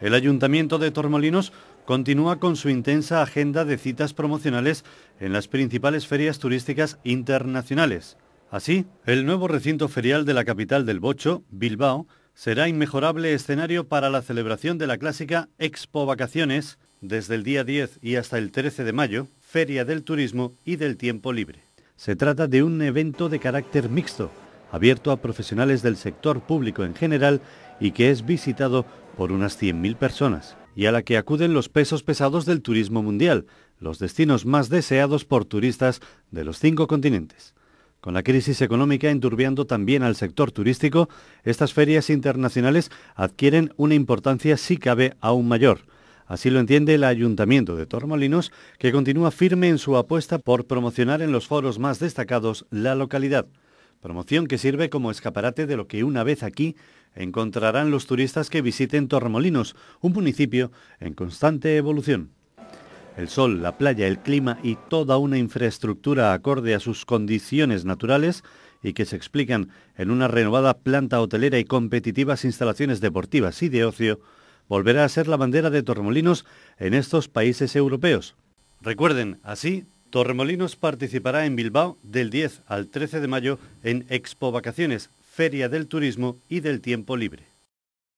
El Ayuntamiento de Tormolinos continúa con su intensa agenda de citas promocionales en las principales ferias turísticas internacionales. Así, el nuevo recinto ferial de la capital del Bocho, Bilbao, será inmejorable escenario para la celebración de la clásica Expo Vacaciones desde el día 10 y hasta el 13 de mayo, Feria del Turismo y del Tiempo Libre. Se trata de un evento de carácter mixto, abierto a profesionales del sector público en general y que es visitado por unas 100.000 personas y a la que acuden los pesos pesados del turismo mundial, los destinos más deseados por turistas de los cinco continentes. Con la crisis económica enturbiando también al sector turístico, estas ferias internacionales adquieren una importancia si cabe aún mayor. Así lo entiende el Ayuntamiento de Tormolinos, que continúa firme en su apuesta por promocionar en los foros más destacados la localidad promoción que sirve como escaparate de lo que una vez aquí encontrarán los turistas que visiten Torremolinos, un municipio en constante evolución. El sol, la playa, el clima y toda una infraestructura acorde a sus condiciones naturales y que se explican en una renovada planta hotelera y competitivas instalaciones deportivas y de ocio, volverá a ser la bandera de Torremolinos en estos países europeos. Recuerden, así Torremolinos participará en Bilbao del 10 al 13 de mayo en Expo Vacaciones, Feria del Turismo y del Tiempo Libre.